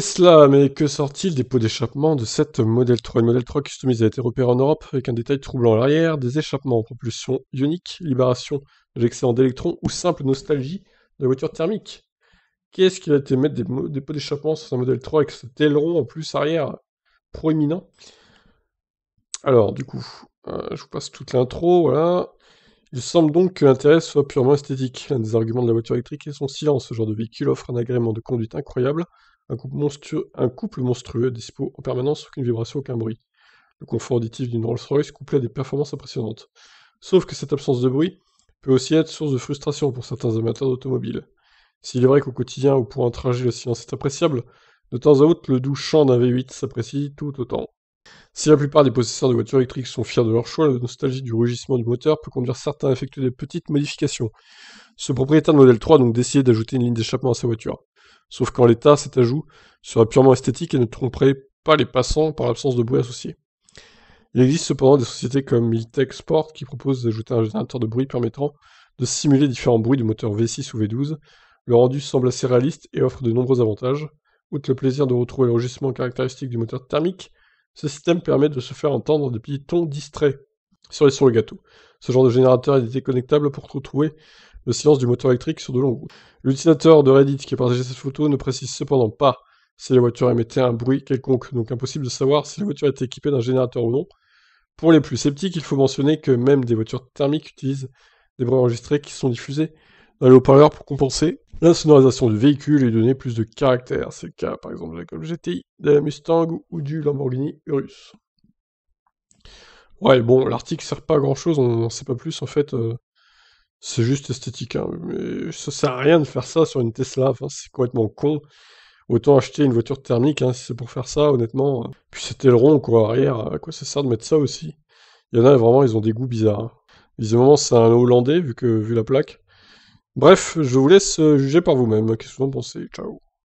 cela, mais que sort-il des pots d'échappement de cette modèle 3 Une Model 3 customisée a été repérée en Europe avec un détail troublant à l'arrière, des échappements en propulsion ionique, libération de d'électrons ou simple nostalgie de la voiture thermique. Qu'est-ce qu'il a été mettre des, pots d'échappement sur un modèle 3 avec cet aileron en plus arrière proéminent Alors, du coup, euh, je vous passe toute l'intro, voilà. Il semble donc que l'intérêt soit purement esthétique. L'un des arguments de la voiture électrique est son silence. Ce genre de véhicule offre un agrément de conduite incroyable un couple, monstrueux, un couple monstrueux dispo en permanence aucune vibration, aucun bruit. Le confort auditif d'une Rolls-Royce couplé à des performances impressionnantes. Sauf que cette absence de bruit peut aussi être source de frustration pour certains amateurs d'automobiles. S'il est vrai qu'au quotidien ou pour un trajet le silence est appréciable, de temps à autre le doux chant d'un V8 s'apprécie tout autant. Si la plupart des possesseurs de voitures électriques sont fiers de leur choix, la nostalgie du rugissement du moteur peut conduire certains à effectuer des petites modifications. Ce propriétaire de modèle 3 a donc décidé d'ajouter une ligne d'échappement à sa voiture sauf qu'en l'état, cet ajout serait purement esthétique et ne tromperait pas les passants par l'absence de bruit associé. Il existe cependant des sociétés comme Miltech Sport qui proposent d'ajouter un générateur de bruit permettant de simuler différents bruits du moteur V6 ou V12. Le rendu semble assez réaliste et offre de nombreux avantages. Outre le plaisir de retrouver l'enregistrement caractéristique du moteur thermique, ce système permet de se faire entendre des petits tons distraits sur les sur le gâteau. Ce genre de générateur est déconnectable pour retrouver le silence du moteur électrique sur de longues routes. L'utilisateur de Reddit qui a partagé cette photo ne précise cependant pas si la voiture émettait un bruit quelconque, donc impossible de savoir si la voiture était équipée d'un générateur ou non. Pour les plus sceptiques, il faut mentionner que même des voitures thermiques utilisent des bruits enregistrés qui sont diffusés dans les haut-parleurs pour compenser l'insonorisation du véhicule et donner plus de caractère. C'est le cas par exemple de la GTI, de la Mustang ou du Lamborghini Urus. Ouais, bon, l'article sert pas à grand chose, on n'en sait pas plus en fait. Euh, c'est juste esthétique, hein, mais ça sert à rien de faire ça sur une Tesla, c'est complètement con. Autant acheter une voiture thermique, hein, si c'est pour faire ça, honnêtement. Euh, puis le rond quoi, arrière, à quoi ça sert de mettre ça aussi Il y en a vraiment, ils ont des goûts bizarres. Hein. Visiblement, c'est un Hollandais, vu, que, vu la plaque. Bref, je vous laisse euh, juger par vous-même. Qu'est-ce que vous en pensez Ciao